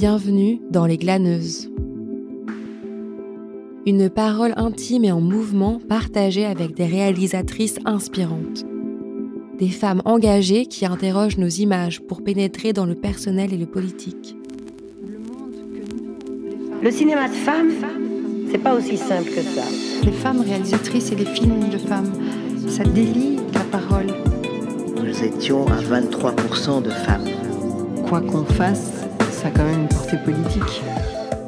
bienvenue dans Les Glaneuses. Une parole intime et en mouvement partagée avec des réalisatrices inspirantes. Des femmes engagées qui interrogent nos images pour pénétrer dans le personnel et le politique. Le cinéma de femmes, c'est pas aussi simple que ça. Les femmes réalisatrices et les films de femmes, ça délie la parole. Nous étions à 23% de femmes. Quoi qu'on fasse, ça a quand même une portée politique.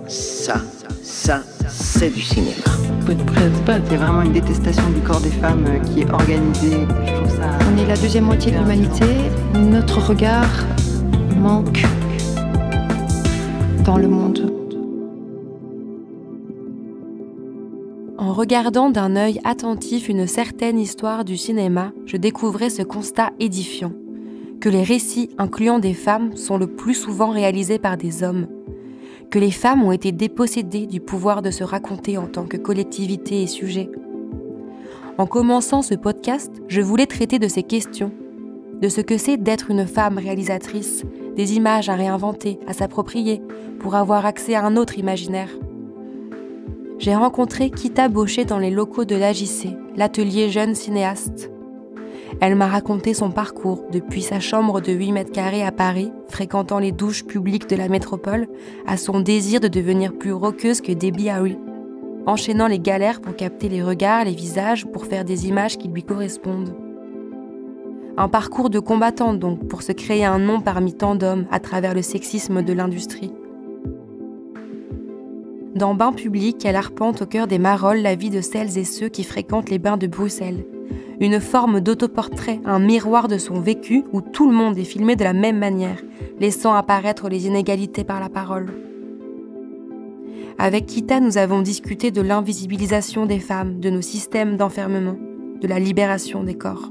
Ça, ça, c'est du cinéma. C'est vraiment une détestation du corps des femmes euh, qui est organisée. On est la deuxième moitié de l'humanité. Notre regard manque dans le monde. En regardant d'un œil attentif une certaine histoire du cinéma, je découvrais ce constat édifiant que les récits incluant des femmes sont le plus souvent réalisés par des hommes, que les femmes ont été dépossédées du pouvoir de se raconter en tant que collectivité et sujet. En commençant ce podcast, je voulais traiter de ces questions, de ce que c'est d'être une femme réalisatrice, des images à réinventer, à s'approprier, pour avoir accès à un autre imaginaire. J'ai rencontré Kita Baucher dans les locaux de l'AJC, l'atelier jeune cinéaste. Elle m'a raconté son parcours depuis sa chambre de 8 mètres carrés à Paris, fréquentant les douches publiques de la métropole, à son désir de devenir plus roqueuse que Debbie Harry, enchaînant les galères pour capter les regards, les visages, pour faire des images qui lui correspondent. Un parcours de combattante donc pour se créer un nom parmi tant d'hommes à travers le sexisme de l'industrie. Dans Bains publics, elle arpente au cœur des marolles la vie de celles et ceux qui fréquentent les bains de Bruxelles, une forme d'autoportrait, un miroir de son vécu où tout le monde est filmé de la même manière, laissant apparaître les inégalités par la parole. Avec Kita, nous avons discuté de l'invisibilisation des femmes, de nos systèmes d'enfermement, de la libération des corps.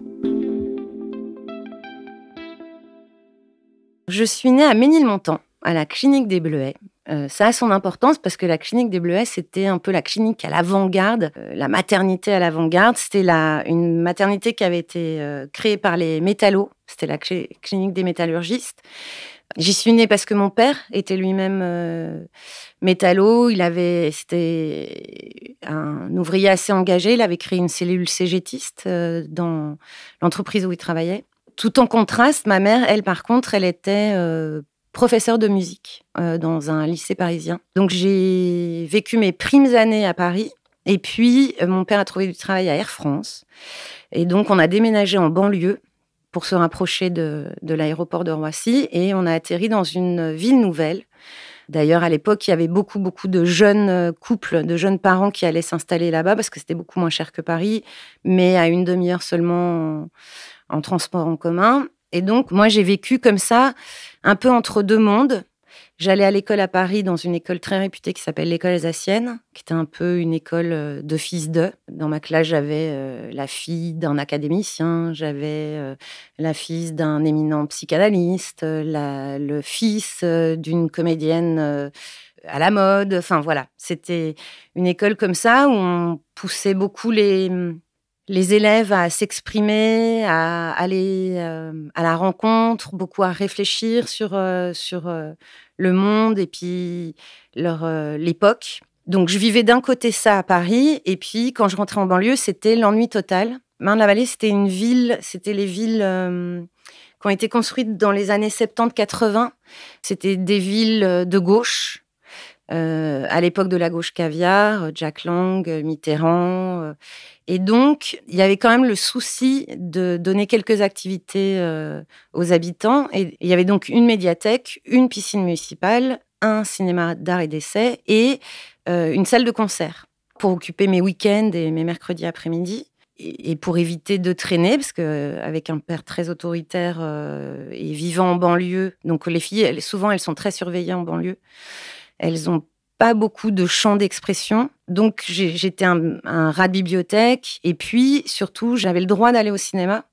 Je suis née à Ménilmontant, à la clinique des Bleuets, euh, ça a son importance parce que la clinique des Bleuets, c'était un peu la clinique à l'avant-garde, euh, la maternité à l'avant-garde. C'était une maternité qui avait été euh, créée par les métallos. C'était la clinique des métallurgistes. J'y suis née parce que mon père était lui-même métallo. Il avait, c'était un ouvrier assez engagé. Il avait créé une cellule cégétiste dans l'entreprise où il travaillait tout en contraste, ma mère, elle, par contre, elle était professeur de musique euh, dans un lycée parisien. Donc j'ai vécu mes primes années à Paris. Et puis, euh, mon père a trouvé du travail à Air France. Et donc, on a déménagé en banlieue pour se rapprocher de, l'aéroport de Roissy. Et on a atterri dans une ville nouvelle. D'ailleurs, à l'époque, il y avait beaucoup, beaucoup de jeunes euh, couples, de jeunes parents qui allaient s'installer là-bas parce que c'était beaucoup moins cher que Paris, mais à une demi-heure seulement en transport en commun. Et donc, moi, j'ai vécu comme ça, un peu entre deux mondes. J'allais à l'école à Paris, dans une école très réputée qui s'appelle l'école alsacienne, qui était un peu une école euh, de fils d'eux. Dans ma classe, j'avais euh, la fille d'un académicien, j'avais euh, la fille d'un éminent psychanalyste, le fils d'une comédienne à la mode. Enfin voilà, c'était une école comme ça où on poussait beaucoup les, les élèves à s'exprimer, à aller euh, à la rencontre, beaucoup à réfléchir sur, euh, sur euh, le monde et puis leur l'époque. Donc je vivais d'un côté ça à Paris et puis quand je rentrais en banlieue, c'était l'ennui total. de la vallée c'était une ville, c'était les villes qui ont été construites dans les années 70-80. C'était des villes de gauche, euh, à l'époque de la gauche caviar, euh, Jack Lang, euh, Mitterrand. et donc, il y avait quand même le souci de donner quelques activités aux habitants. Et il y avait donc une médiathèque, une piscine municipale, un cinéma d'art et d'essai et une salle de concert pour occuper mes week-ends et mes mercredis après-midi et pour éviter de traîner, parce qu'avec un père très autoritaire et vivant en banlieue, donc les filles, elles, souvent, elles sont très surveillées en banlieue. Elles ont pas beaucoup de champs d'expression. Donc j'étais un, rat de bibliothèque. Et puis surtout, j'avais le droit d'aller au cinéma.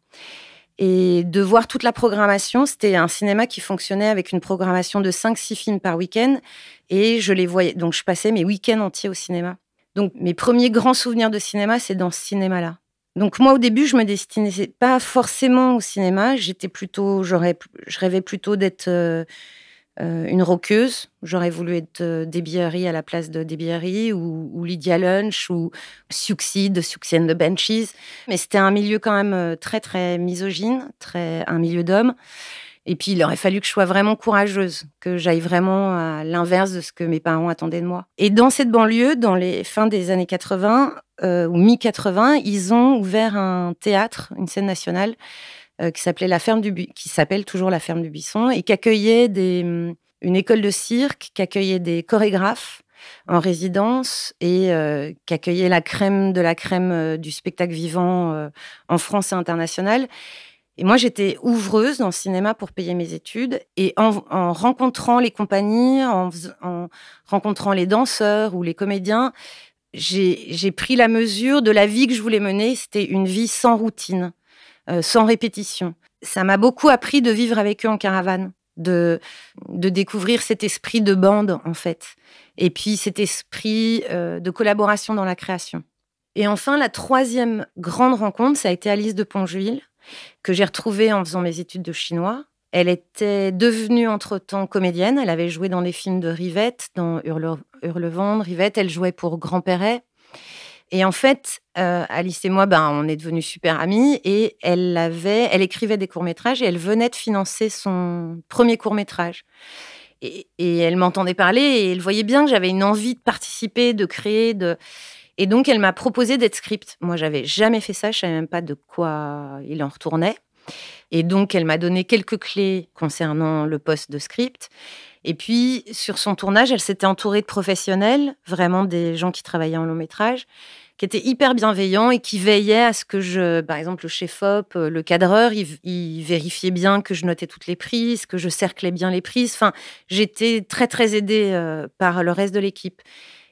Et de voir toute la programmation, c'était un cinéma qui fonctionnait avec une programmation de 5-6 films par week-end. Et je les voyais. Donc je passais mes week-ends entiers au cinéma. Donc mes premiers grands souvenirs de cinéma, c'est dans ce cinéma-là. Donc moi au début, je me destinais pas forcément au cinéma. J'étais plutôt, je rêvais plutôt d'être euh, euh, une roqueuse. J'aurais voulu être euh, Debbie à la place de Debbie ou, ou, Lydia Lunch ou Suxy de and the Benches. Mais c'était un milieu quand même euh, très, très misogyne, très, un milieu d'hommes. Et puis, il aurait fallu que je sois vraiment courageuse, que j'aille vraiment à l'inverse de ce que mes parents attendaient de moi. Et dans cette banlieue, dans les fins des années 80 euh, ou mi-80, ils ont ouvert un théâtre, une scène nationale, euh, qui s'appelait la ferme du qui s'appelle toujours la ferme du Buisson et qui accueillait des, mm, une école de cirque, qui accueillait des chorégraphes en résidence et euh, qui accueillait la crème de la crème euh, du spectacle vivant en France et international. Et moi, j'étais ouvreuse dans le cinéma pour payer mes études. Et en, rencontrant les compagnies, en, en, rencontrant les danseurs ou les comédiens, j'ai pris la mesure de la vie que je voulais mener. C'était une vie sans routine. Euh, sans répétition. Ça m'a beaucoup appris de vivre avec eux en caravane, de, de découvrir cet esprit de bande, en fait, et puis cet esprit euh, de collaboration dans la création. Et enfin, la troisième grande rencontre, ça a été Alice de Ponjuil, que j'ai retrouvée en faisant mes études de chinois. Elle était devenue entre-temps comédienne. Elle avait joué dans les films de Rivette, dans Hurle, Hurlevent, Rivette. Elle jouait pour Grand Perret. Et en fait, euh, Alice et moi, ben, on est devenus super amis et elle avait, elle écrivait des courts-métrages et elle venait de financer son premier court-métrage. Et, elle m'entendait parler et elle voyait bien que j'avais une envie de participer, de créer, de... Et donc, elle m'a proposé d'être script. Moi, j'avais jamais fait ça, je savais même pas de quoi il en retournait. Et donc, elle m'a donné quelques clés concernant le poste de script. Et puis, sur son tournage, elle s'était entourée de professionnels, vraiment des gens qui travaillaient en long métrage, qui étaient hyper bienveillants et qui veillaient à ce que je, par exemple, le chef-op, euh, le cadreur, il, vérifiait bien que je notais toutes les prises, que je cerclais bien les prises. Enfin, j'étais très, très aidée euh, par le reste de l'équipe.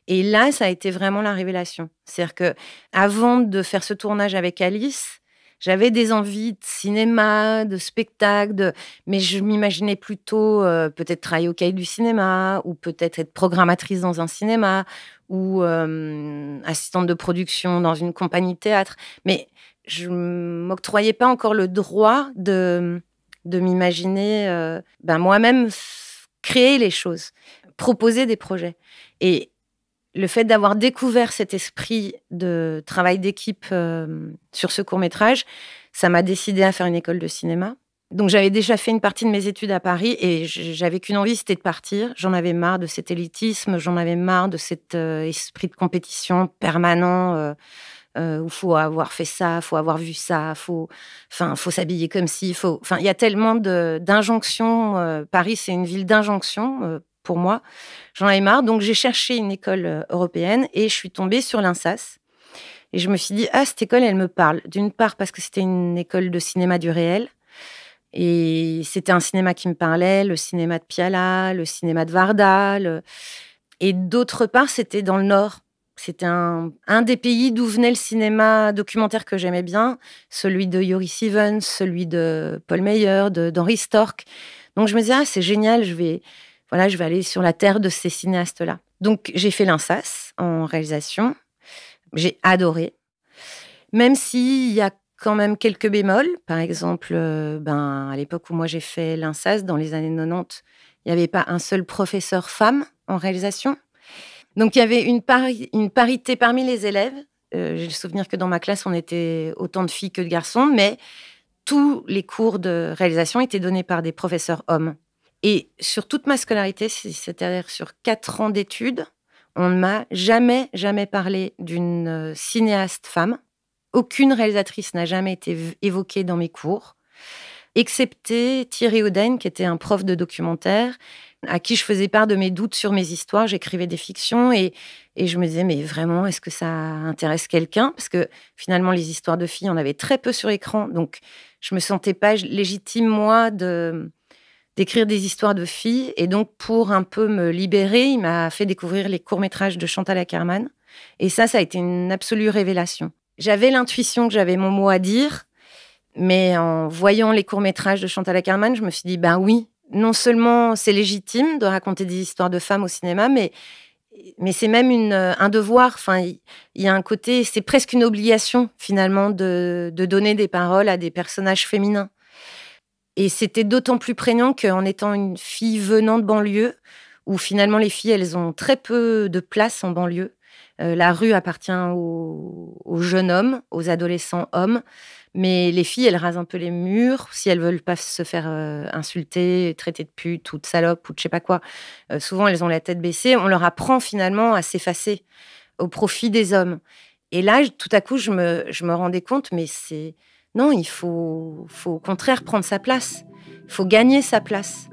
Et là, ça a été vraiment la révélation. C'est-à-dire que avant de faire ce tournage avec Alice, j'avais des envies de cinéma, de spectacle, mais je m'imaginais plutôt euh, peut-être travailler au cahier du cinéma ou peut-être être programmatrice dans un cinéma ou euh, assistante de production dans une compagnie de théâtre. Mais je m'octroyais pas encore le droit de, de m'imaginer euh, ben moi-même créer les choses, proposer des projets. Et le fait d'avoir découvert cet esprit de travail d'équipe euh, sur ce court métrage, ça m'a décidé à faire une école de cinéma. Donc j'avais déjà fait une partie de mes études à Paris et j'avais qu'une envie, c'était de partir. J'en avais marre de cet élitisme, j'en avais marre de cet euh, esprit de compétition permanent euh, où faut avoir fait ça, faut avoir vu ça, faut, enfin, faut s'habiller comme si, faut, il y a tellement d'injonctions. Paris, c'est une ville d'injonctions pour moi. J'en avais marre. Donc, j'ai cherché une école euh, européenne et je suis tombée sur l'INSAS. Et je me suis dit, ah, cette école, elle me parle. D'une part, parce que c'était une école de cinéma du réel. Et c'était un cinéma qui me parlait, le cinéma de Piala, le cinéma de Varda. Et d'autre part, c'était dans le Nord. C'était un, un, des pays d'où venait le cinéma documentaire que j'aimais bien, celui de Yuri Stevens, celui de Paul Meyer, d'Henri Stork. Donc je me disais, ah, c'est génial, je vais, voilà, je vais aller sur la terre de ces cinéastes-là. Donc j'ai fait l'INSAS en réalisation. J'ai adoré. Même s'il y a quand même quelques bémols. Par exemple, euh, ben, à l'époque où moi j'ai fait l'INSAS, dans les années 90, il n'y avait pas un seul professeur femme en réalisation. Donc il y avait une, parité parmi les élèves. Euh, j'ai le souvenir que dans ma classe, on était autant de filles que de garçons, mais tous les cours de réalisation étaient donnés par des professeurs hommes. Et sur toute ma scolarité, c'est-à-dire sur quatre ans d'études, on ne m'a jamais, jamais parlé d'une euh, cinéaste femme. Aucune réalisatrice n'a jamais été évoquée dans mes cours, excepté Thierry Oden, qui était un prof de documentaire, à qui je faisais part de mes doutes sur mes histoires. J'écrivais des fictions et, je me disais, mais vraiment, est-ce que ça intéresse quelqu'un Parce que finalement, les histoires de filles, on avait très peu sur écran. Donc, je me sentais pas légitime, moi, de, d'écrire des histoires de filles. Et donc, pour un peu me libérer, il m'a fait découvrir les courts-métrages de Chantal Ackerman. Et ça, ça a été une absolue révélation. J'avais l'intuition que j'avais mon mot à dire, mais en voyant les courts-métrages de Chantal Ackerman, je me suis dit, ben oui, non seulement c'est légitime de raconter des histoires de femmes au cinéma, mais, mais c'est même une, un devoir. Enfin, il y, a un côté, c'est presque une obligation finalement de donner des paroles à des personnages féminins. Et c'était d'autant plus prégnant qu'en étant une fille venant de banlieue, où finalement les filles, elles ont très peu de place en banlieue. Euh, la rue appartient aux, jeunes hommes, aux adolescents hommes, mais les filles, elles rasent un peu les murs si elles veulent pas se faire euh, insulter, traiter de pute ou de salope ou de je sais pas quoi. Euh, souvent, elles ont la tête baissée. On leur apprend finalement à s'effacer au profit des hommes. Et là, tout à coup, je me rendais compte, mais c'est non, il faut, au contraire prendre sa place. Il faut gagner sa place.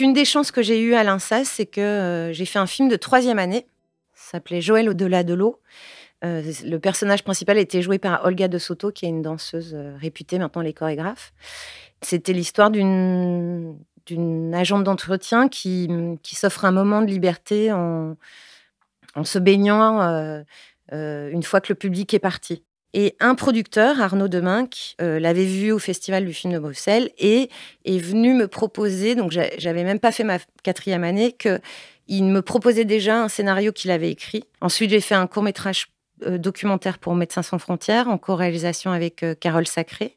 une des chances que j'ai eues à l'INSA, c'est que euh, j'ai fait un film de troisième année. s'appelait Joël au-delà de l'eau. Euh, le personnage principal était joué par Olga de Soto, qui est une danseuse euh, réputée, maintenant les chorégraphes. C'était l'histoire d'une d'une agente d'entretien qui, s'offre un moment de liberté en, se baignant une fois que le public est parti. Et un producteur, Arnaud Deminck, euh, l'avait vu au Festival du film de Bruxelles et est venu me proposer, donc j'avais même pas fait ma quatrième année, qu'il me proposait déjà un scénario qu'il avait écrit. Ensuite, j'ai fait un court métrage euh, documentaire pour Médecins sans frontières en co-réalisation avec euh, Carole Sacré.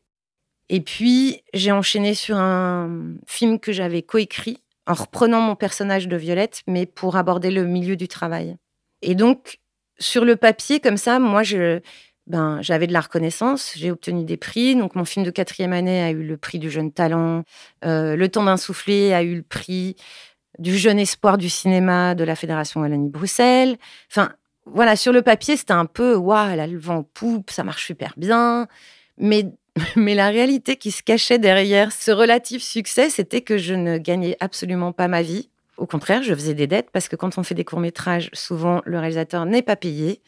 Et puis, j'ai enchaîné sur un film que j'avais co-écrit en reprenant mon personnage de Violette, mais pour aborder le milieu du travail. Et donc, sur le papier, comme ça, moi, je ben, j'avais de la reconnaissance, j'ai obtenu des prix. Donc, mon film de quatrième année a eu le prix du jeune talent. Euh, le temps d'un a eu le prix du jeune espoir du cinéma de la Fédération Wallonie-Bruxelles. Enfin, voilà, sur le papier, c'était un peu waouh, elle a le vent poupe, ça marche super bien. mais la réalité qui se cachait derrière ce relatif succès, c'était que je ne gagnais absolument pas ma vie. Au contraire, je faisais des dettes parce que quand on fait des courts-métrages, souvent le réalisateur n'est pas payé.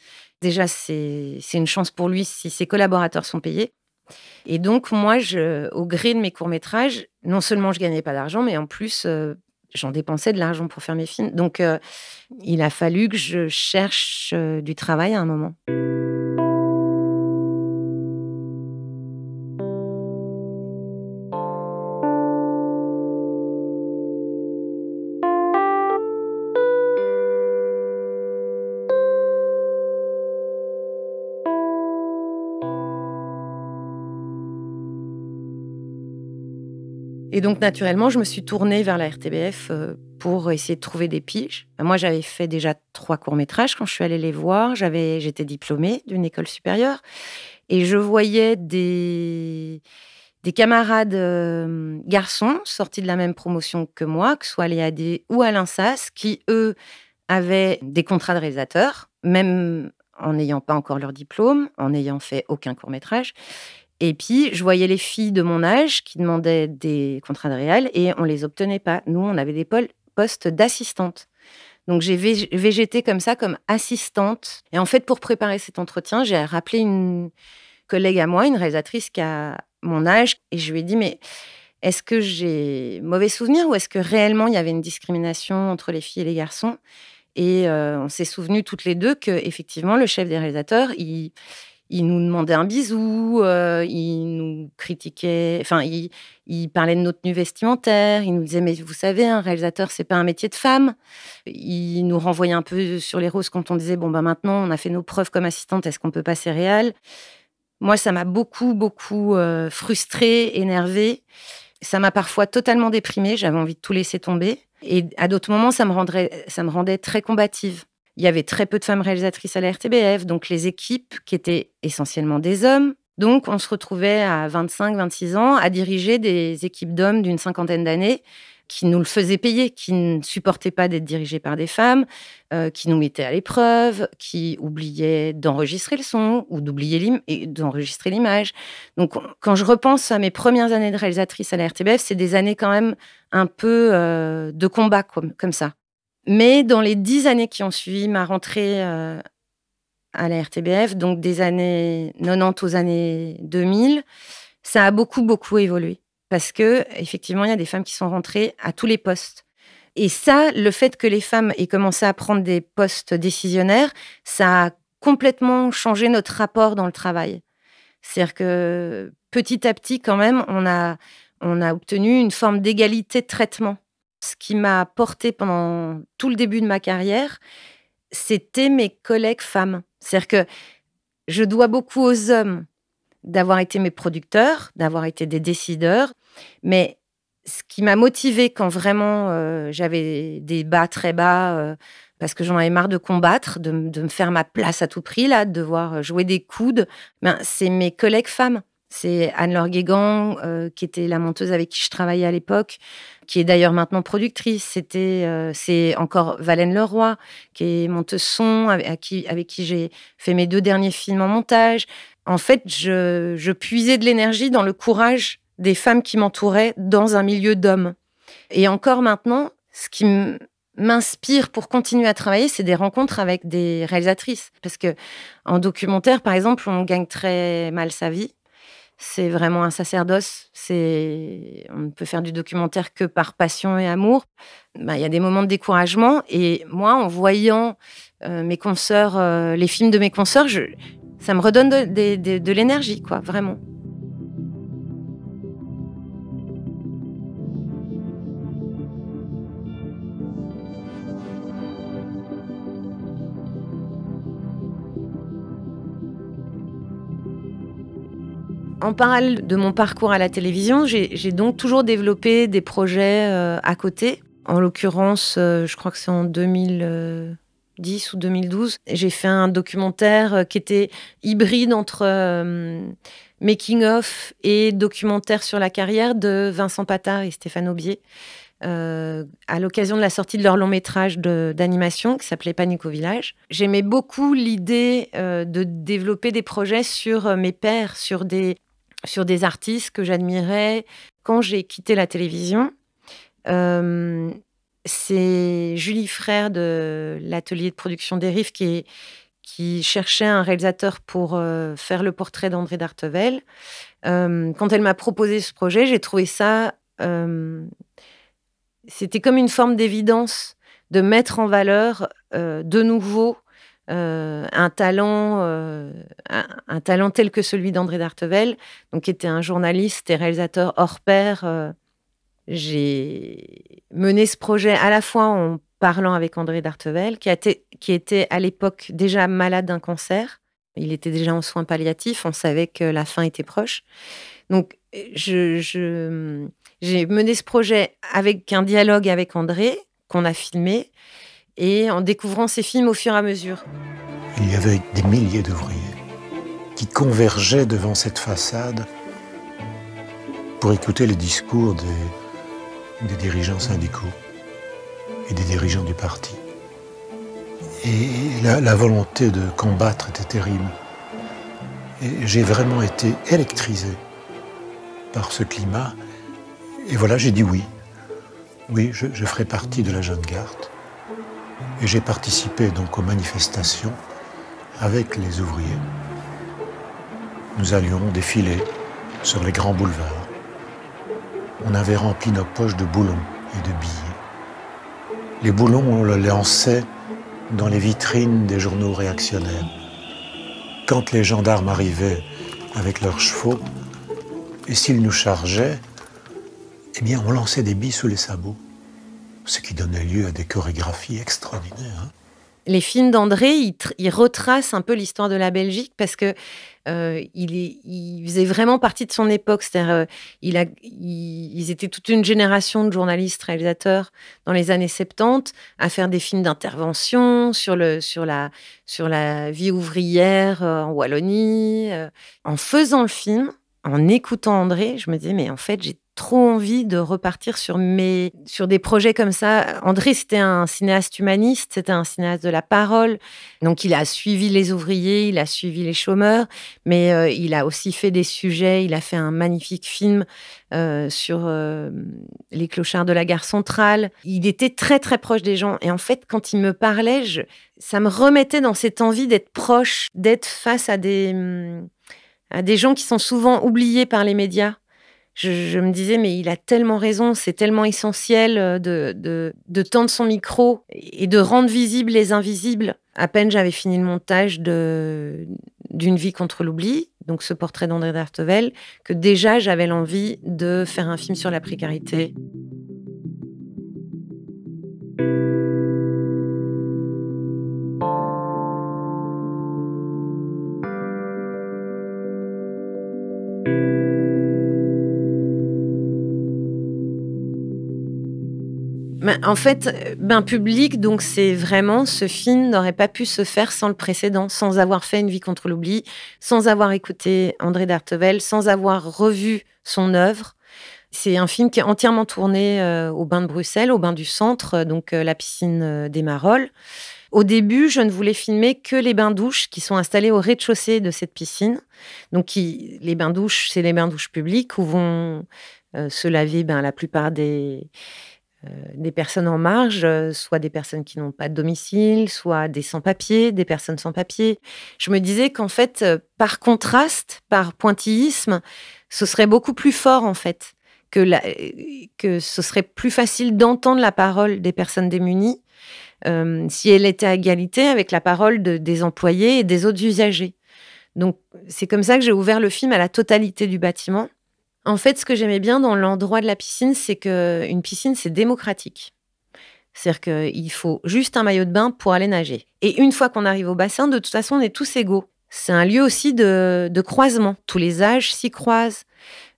Déjà, c'est une chance pour lui si ses collaborateurs sont payés. Et donc, moi, au gré de mes courts-métrages, non seulement je gagnais pas d'argent, mais en plus, euh, j'en dépensais de l'argent pour faire mes films. Donc, euh, il a fallu que je cherche euh, du travail à un moment. Et donc, naturellement, je me suis tournée vers la RTBF euh, pour essayer de trouver des piges. Bah, moi, j'avais fait déjà trois courts-métrages quand je suis allée les voir. J'avais, j'étais diplômée d'une école supérieure. Et je voyais des, camarades euh, garçons sortis de la même promotion que moi, que ce soit les AD ou Alain Sass, qui, eux, avaient des contrats de réalisateurs, même en n'ayant pas encore leur diplôme, en n'ayant fait aucun court-métrage. Et puis, je voyais les filles de mon âge qui demandaient des contrats de réel et on les obtenait pas. Nous, on avait des postes d'assistante. Donc, j'ai végété comme ça, comme assistante. Et en fait, pour préparer cet entretien, j'ai rappelé une collègue à moi, une réalisatrice qui a mon âge, et je lui ai dit, mais est-ce que j'ai mauvais souvenir ou est-ce que réellement il y avait une discrimination entre les filles et les garçons Et euh, on s'est souvenu toutes les deux que effectivement le chef des réalisateurs, il, il nous demandait un bisou, euh, il nous critiquait, enfin, il, parlait de notre tenue vestimentaire, il nous disait, mais vous savez, un réalisateur, c'est pas un métier de femme. Il nous renvoyait un peu sur les roses quand on disait, bon, ben maintenant, on a fait nos preuves comme assistante, est-ce qu'on peut passer réel Moi, ça m'a beaucoup, beaucoup euh, frustrée, énervée. Ça m'a parfois totalement déprimée, j'avais envie de tout laisser tomber. Et à d'autres moments, ça me, ça me rendait très combative. Il y avait très peu de femmes réalisatrices à la RTBF, donc les équipes qui étaient essentiellement des hommes. Donc on se retrouvait à 25-26 ans à diriger des équipes d'hommes d'une cinquantaine d'années qui nous le faisaient payer, qui ne supportaient pas d'être dirigés par des femmes, euh, qui nous mettaient à l'épreuve, qui oubliaient d'enregistrer le son ou d'oublier d'enregistrer l'image. Donc, quand je repense à mes premières années de réalisatrice à la RTBF, c'est des années quand même un peu euh, de combat comme ça. Mais dans les dix années qui ont suivi ma rentrée euh, à la RTBF, donc des années 90 aux années 2000, ça a beaucoup, beaucoup évolué. Parce que, effectivement, il y a des femmes qui sont rentrées à tous les postes. Et ça, le fait que les femmes aient commencé à prendre des postes décisionnaires, ça a complètement changé notre rapport dans le travail. C'est-à-dire que petit à petit, quand même, on a, on a obtenu une forme d'égalité de traitement ce qui m'a porté pendant tout le début de ma carrière, c'était mes collègues femmes. C'est-à-dire que je dois beaucoup aux hommes d'avoir été mes producteurs, d'avoir été des décideurs, mais ce qui m'a motivée quand vraiment euh, j'avais des bas très bas, euh, parce que j'en avais marre de combattre, de, me faire ma place à tout prix, là, de devoir jouer des coudes, ben, c'est mes collègues femmes c'est Anne-Laure Guégan, euh, qui était la monteuse avec qui je travaillais à l'époque, qui est d'ailleurs maintenant productrice. Euh, c'est encore Valène Leroy, qui est monteuse son, avec qui, j'ai fait mes deux derniers films en montage. En fait, je, je puisais de l'énergie dans le courage des femmes qui m'entouraient dans un milieu d'hommes. Et encore maintenant, ce qui m'inspire pour continuer à travailler, c'est des rencontres avec des réalisatrices. Parce que en documentaire, par exemple, on gagne très mal sa vie. C'est vraiment un sacerdoce. C'est on ne peut faire du documentaire que par passion et amour. Ben, il y a des moments de découragement et moi, en voyant euh, mes consoeurs, euh, les films de mes consoeurs, ça me redonne de, de l'énergie, quoi, vraiment. En parallèle de mon parcours à la télévision, j'ai donc toujours développé des projets euh, à côté. En l'occurrence, euh, je crois que c'est en 2010 ou 2012, j'ai fait un documentaire euh, qui était hybride entre making-of et documentaire sur la carrière de Vincent Pata et Stéphane Aubier. à l'occasion de la sortie de leur long métrage d'animation qui s'appelait Panique au village. J'aimais beaucoup l'idée de développer des projets sur mes pères, sur des sur des artistes que j'admirais quand j'ai quitté la télévision. Euh, c'est Julie Frère de l'atelier de production des qui, cherchait un réalisateur pour euh, faire le portrait d'André d'Artevel. Euh, quand elle m'a proposé ce projet, j'ai trouvé ça... C'était comme une forme d'évidence de mettre en valeur de nouveau euh, un talent, euh, un, talent tel que celui d'André Dartevel, donc qui était un journaliste et réalisateur hors pair. Euh, j'ai mené ce projet à la fois en parlant avec André Dartevel, qui, qui était à l'époque déjà malade d'un cancer. Il était déjà en soins palliatifs, on savait que la fin était proche. Donc, j'ai je, mené ce projet avec un dialogue avec André qu'on a filmé et en découvrant ses films au fur et à mesure. Il y avait des milliers d'ouvriers qui convergeaient devant cette façade pour écouter les discours des, dirigeants syndicaux et des dirigeants du parti. Et la, volonté de combattre était terrible. Et j'ai vraiment été électrisé par ce climat. Et voilà, j'ai dit oui. Oui, je ferai partie de la jeune garde. Et j'ai participé donc aux manifestations avec les ouvriers. Nous allions défiler sur les grands boulevards. On avait rempli nos poches de boulons et de billets. Les boulons, on les lançait dans les vitrines des journaux réactionnaires. Quand les gendarmes arrivaient avec leurs chevaux, et s'ils nous chargeaient, eh bien, on lançait des billes sous les sabots ce qui donnait lieu à des chorégraphies extraordinaires. Hein. Les films d'André, ils, retracent un peu l'histoire de la Belgique parce que euh, il, faisait vraiment partie de son époque. cest euh, ils étaient toute une génération de journalistes, réalisateurs dans les années 70 à faire des films d'intervention sur, le, sur, la, sur la vie ouvrière euh, en Wallonie. En faisant le film, en écoutant André, je me disais, mais en fait, j'ai trop envie de repartir sur, mes, sur des projets comme ça. André, c'était un cinéaste humaniste, c'était un cinéaste de la parole. Donc, il a suivi les ouvriers, il a suivi les chômeurs, mais euh, il a aussi fait des sujets. Il a fait un magnifique film euh, sur euh, les clochards de la gare centrale. Il était très, très proche des gens. Et en fait, quand il me parlait, ça me remettait dans cette envie d'être proche, d'être face à des, hum, à des gens qui sont souvent oubliés par les médias je, me disais, mais il a tellement raison, c'est tellement essentiel euh, de, tendre son micro et de rendre visibles les invisibles. À peine j'avais fini le montage de d'une vie contre l'oubli, donc ce portrait d'André d'Artevel, que déjà j'avais l'envie de faire un film sur la précarité. En fait, ben, public, donc c'est vraiment ce film n'aurait pas pu se faire sans le précédent, sans avoir fait Une vie contre l'oubli, sans avoir écouté André d'Artevel, sans avoir revu son œuvre. C'est un film qui est entièrement tourné euh, au bain de Bruxelles, au bain du centre, donc euh, la piscine euh, des Marolles. Au début, je ne voulais filmer que les bains-douches qui sont installés au rez-de-chaussée de cette piscine. Donc, les bains-douches, c'est les bains-douches publics où vont se laver ben, la plupart des, euh, des personnes en marge, euh, soit des personnes qui n'ont pas de domicile, soit des sans-papiers, des personnes sans-papiers. Je me disais qu'en fait, euh, par contraste, par pointillisme, ce serait beaucoup plus fort en fait, que, que ce serait plus facile d'entendre la parole des personnes démunies si elle était à égalité avec la parole des employés et des autres usagers. Donc c'est comme ça que j'ai ouvert le film à la totalité du bâtiment. En fait, ce que j'aimais bien dans l'endroit de la piscine, c'est que une piscine, c'est démocratique. C'est-à-dire qu'il faut juste un maillot de bain pour aller nager. Et une fois qu'on arrive au bassin, de toute façon, on est tous égaux. C'est un lieu aussi de, croisement. Tous les âges s'y croisent,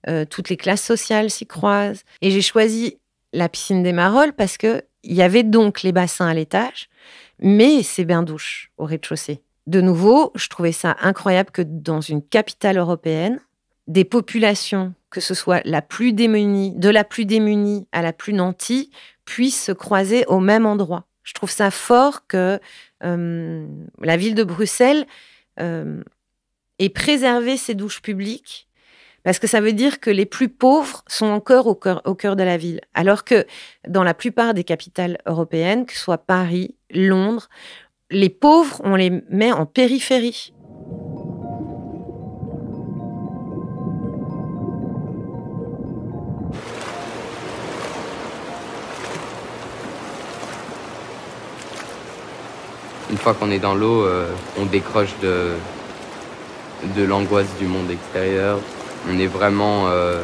euh, toutes les classes sociales s'y croisent. Et j'ai choisi la piscine des Marolles parce que il y avait donc les bassins à l'étage, mais c'est bains douche au rez-de-chaussée. De nouveau, je trouvais ça incroyable que dans une capitale européenne, des populations, que ce soit la plus démunie, de la plus démunie à la plus nantie, puissent se croiser au même endroit. Je trouve ça fort que euh, la ville de Bruxelles euh, ait préservé ses douches publiques, parce que ça veut dire que les plus pauvres sont encore au cœur, au cœur de la ville, alors que dans la plupart des capitales européennes, que ce soit Paris, Londres, les pauvres, on les met en périphérie. une fois qu'on est dans l'eau, euh, on décroche de, de l'angoisse du monde extérieur. On est vraiment euh,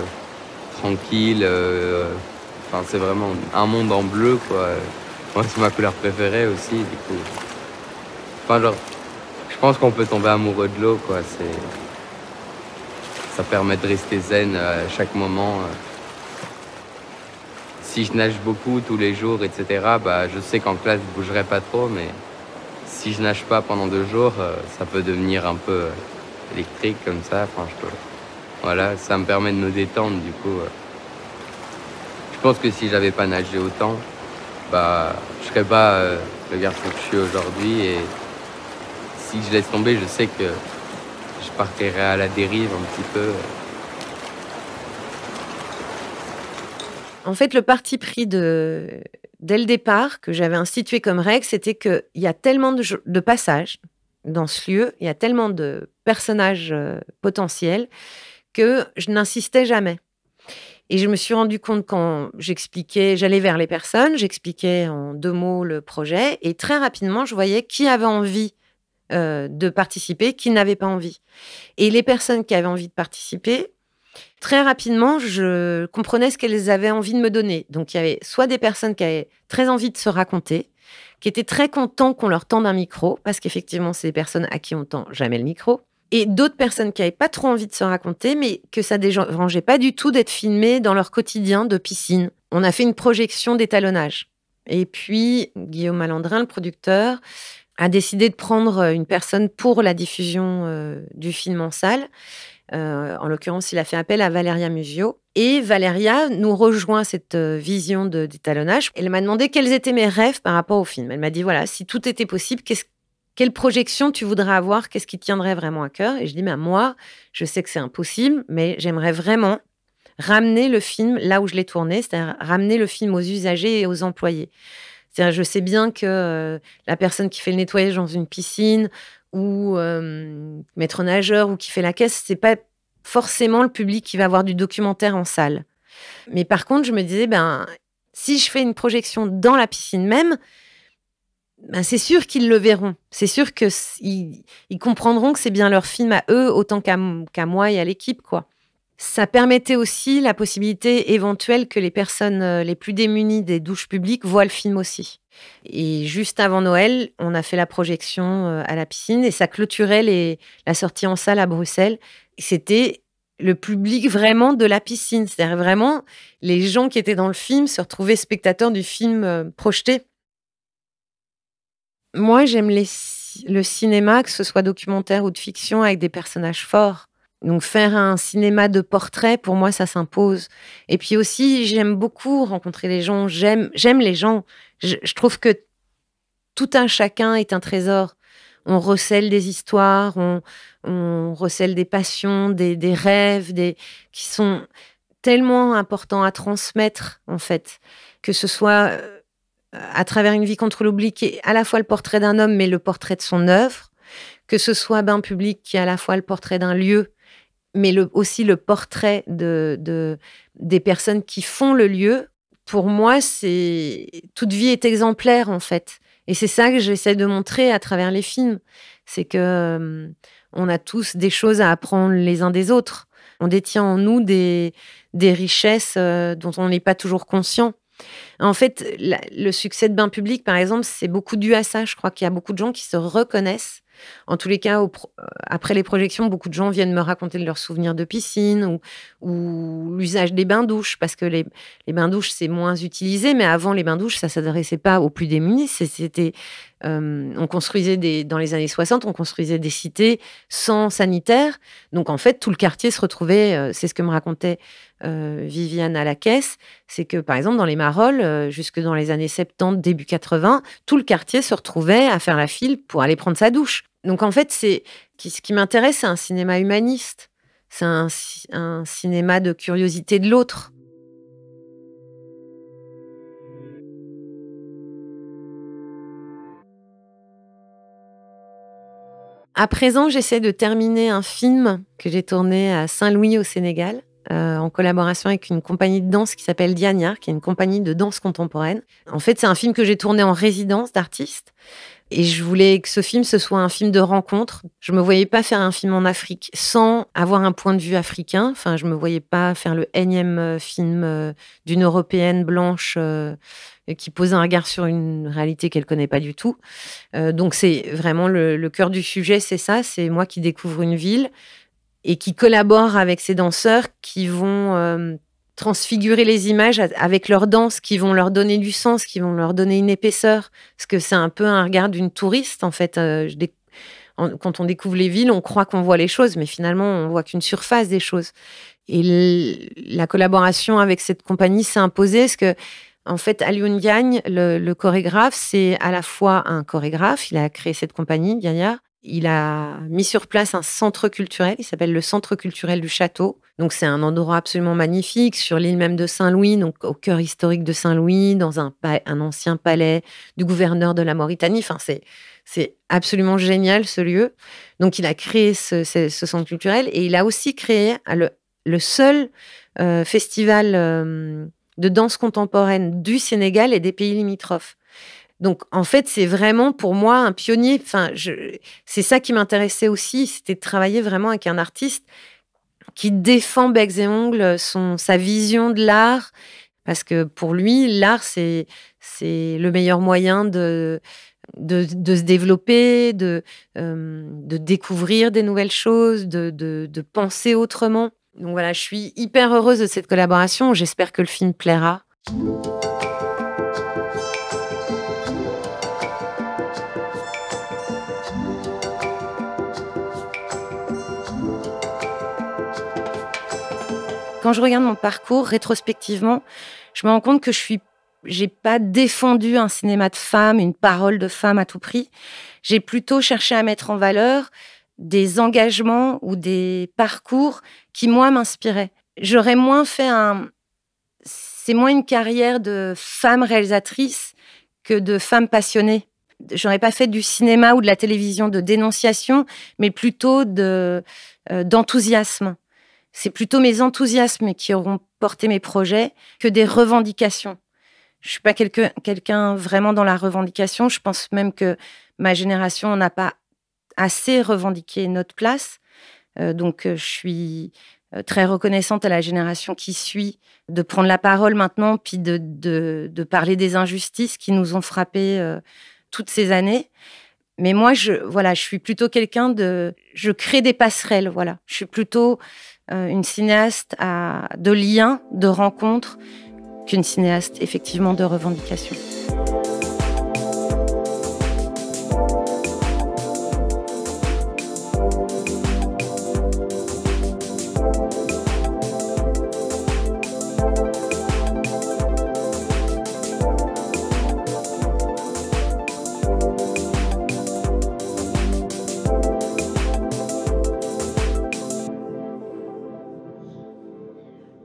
tranquille. Euh, enfin, c'est vraiment un monde en bleu, quoi. c'est ma couleur préférée aussi, du coup. Enfin, je pense qu'on peut tomber amoureux de l'eau, quoi. C'est... Ça permet de rester zen à chaque moment si je nage beaucoup tous les jours, etc., bah, je sais qu'en classe, je bougerai pas trop, mais si je nage pas pendant deux jours, euh, ça peut devenir un peu euh, électrique comme ça. Enfin, je peux... Voilà, ça me permet de me détendre du coup. Euh. Je pense que si j'avais pas nagé autant, bah, je serais pas le garçon que je suis aujourd'hui. Et si je laisse tomber, je sais que je partirai à la dérive un petit peu. En fait, le parti pris de dès le départ que j'avais institué comme règle, c'était qu'il y a tellement de, passages dans ce lieu, il y a tellement de personnages euh, potentiels que je n'insistais jamais. Et je me suis rendu compte quand j'expliquais, j'allais vers les personnes, j'expliquais en deux mots le projet, et très rapidement, je voyais qui avait envie euh, de participer, qui n'avait pas envie. Et les personnes qui avaient envie de participer, Très rapidement, je comprenais ce qu'elles avaient envie de me donner. Donc, il y avait soit des personnes qui avaient très envie de se raconter, qui étaient très contents qu'on leur tende un micro, parce qu'effectivement, c'est des personnes à qui on tend jamais le micro. Et d'autres personnes qui n'avaient pas trop envie de se raconter, mais que ça dérangeait pas du tout d'être filmées dans leur quotidien de piscine. On a fait une projection d'étalonnage. Et puis, Guillaume Malandrin, le producteur, a décidé de prendre une personne pour la diffusion euh, du film en salle. Euh, en l'occurrence, il a fait appel à Valéria Mugio. Et Valéria nous rejoint cette euh, vision d'étalonnage. Elle m'a demandé quels étaient mes rêves par rapport au film. Elle m'a dit voilà, si tout était possible, quest quelle projection tu voudrais avoir Qu'est-ce qui tiendrait vraiment à cœur Et je dis, ben, moi, je sais que c'est impossible, mais j'aimerais vraiment ramener le film là où je l'ai tourné, c'est-à-dire ramener le film aux usagers et aux employés. cest je sais bien que euh, la personne qui fait le nettoyage dans une piscine ou euh, maître nageur ou qui fait la caisse, c'est pas forcément le public qui va voir du documentaire en salle. Mais par contre, je me disais, ben, si je fais une projection dans la piscine même, ben, c'est sûr qu'ils le verront. C'est sûr qu'ils ils comprendront que c'est bien leur film à eux autant qu'à moi et à l'équipe, quoi. Ça permettait aussi la possibilité éventuelle que les personnes euh, les plus démunies des douches publiques voient le film aussi. Et juste avant Noël, on a fait la projection euh, à la piscine et ça clôturait la sortie en salle à Bruxelles. C'était le public vraiment de la piscine. C'est-à-dire vraiment, les gens qui étaient dans le film se retrouvaient spectateurs du film euh, projeté. Moi, j'aime le cinéma, que ce soit documentaire ou de fiction, avec des personnages forts donc faire un cinéma de portrait, pour moi, ça s'impose. Et puis aussi, j'aime beaucoup rencontrer les gens, j'aime, j'aime les gens. Je, trouve que tout un chacun est un trésor. On recèle des histoires, on, on recèle des passions, des, des, rêves, des, qui sont tellement importants à transmettre, en fait, que ce soit euh, à travers une vie contre l'oubli, qui est à la fois le portrait d'un homme, mais le portrait de son œuvre, que ce soit un public, qui est à la fois le portrait d'un lieu, mais aussi le portrait de, des personnes qui font le lieu. Pour moi, c'est toute vie est exemplaire en fait, et c'est ça que j'essaie de montrer à travers les films, c'est que euh, on a tous des choses à apprendre les uns des autres. On détient en nous des, richesses euh, dont on n'est pas toujours conscient. En fait, le succès de Bain Public, par exemple, c'est beaucoup dû à ça. Je crois qu'il y a beaucoup de gens qui se reconnaissent en tous les cas, euh, après les projections, beaucoup de gens viennent me raconter leurs souvenirs de piscine ou, l'usage des bains-douches, parce que les, bains-douches, c'est moins utilisé, mais avant, les bains-douches, ça ne s'adressait pas aux plus démunis. C'était, euh, on construisait dans les années 60, on construisait des cités sans sanitaire. Donc, en fait, tout le quartier se retrouvait, euh, c'est ce que me racontait Viviane à la caisse, c'est que, par exemple, dans les Marolles, jusque dans les années 70, début 80, tout le quartier se retrouvait à faire la file pour aller prendre sa douche. Donc en fait, c'est ce qui m'intéresse, c'est un cinéma humaniste. C'est un, cinéma de curiosité de l'autre. À présent, j'essaie de terminer un film que j'ai tourné à Saint-Louis au Sénégal. Euh, en collaboration avec une compagnie de danse qui s'appelle Dianiar, qui est une compagnie de danse contemporaine. En fait, c'est un film que j'ai tourné en résidence d'artiste. Et je voulais que ce film, ce soit un film de rencontre. Je me voyais pas faire un film en Afrique sans avoir un point de vue africain. Enfin, je me voyais pas faire le énième euh, film euh, d'une Européenne blanche euh, qui pose un regard sur une réalité qu'elle connaît pas du tout. donc, c'est vraiment le cœur du sujet, c'est ça. C'est moi qui découvre une ville et qui collabore avec ces danseurs qui vont transfigurer les images avec leurs danse qui vont leur donner du sens, qui vont leur donner une épaisseur. Parce que c'est un peu un regard d'une touriste, en fait. Euh, quand on découvre les villes, on croit qu'on voit les choses, mais finalement, on voit qu'une surface des choses. Et la collaboration avec cette compagnie s'est imposée parce que, en fait, Alioun Gagne, le, chorégraphe, c'est à la fois un chorégraphe, il a créé cette compagnie, Gagnard, il a mis sur place un centre culturel, il s'appelle le Centre culturel du Château. Donc c'est un endroit absolument magnifique sur l'île même de Saint-Louis, donc au cœur historique de Saint-Louis, dans un, ancien palais du gouverneur de la Mauritanie. Enfin, c'est absolument génial ce lieu. Donc il a créé ce, centre culturel et il a aussi créé le, seul euh, festival euh, de danse contemporaine du Sénégal et des pays limitrophes. Donc, en fait, c'est vraiment pour moi un pionnier. Enfin, c'est ça qui m'intéressait aussi, c'était de travailler vraiment avec un artiste qui défend Becs et Ongles, euh, son, sa vision de l'art, parce que pour lui, l'art, c'est le meilleur moyen de, de, se développer, de, euh, de découvrir des nouvelles choses, de, de, de penser autrement. Donc voilà, je suis hyper heureuse de cette collaboration. J'espère que le film plaira. Quand je regarde mon parcours rétrospectivement, je me rends compte que je suis j'ai pas défendu un cinéma de femme, une parole de femme à tout prix. J'ai plutôt cherché à mettre en valeur des engagements ou des parcours qui moi m'inspiraient. J'aurais moins fait un c'est moins une carrière de femme réalisatrice que de femme passionnée. J'aurais pas fait du cinéma ou de la télévision de dénonciation, mais plutôt de euh, d'enthousiasme. C'est plutôt mes enthousiasmes qui auront porté mes projets que des revendications. Je suis pas quelqu'un vraiment dans la revendication. Je pense même que ma génération n'a pas assez revendiqué notre place. Euh, donc, euh, je suis euh, très reconnaissante à la génération qui suit de prendre la parole maintenant, puis de, parler des injustices qui nous ont frappés toutes ces années. Mais moi, je, voilà, je suis plutôt quelqu'un de. Je crée des passerelles, voilà. Je suis plutôt euh, une cinéaste a de liens, de rencontres, qu'une cinéaste effectivement de revendications.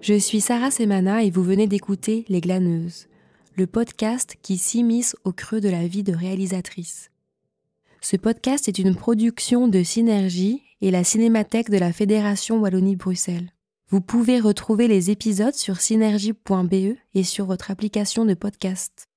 Je suis Sarah Semana et vous venez d'écouter Les Glaneuses, le podcast qui s'immisce au creux de la vie de réalisatrice. Ce podcast est une production de Synergie et la Cinémathèque de la Fédération Wallonie-Bruxelles. Vous pouvez retrouver les épisodes sur synergie.be et sur votre application de podcast.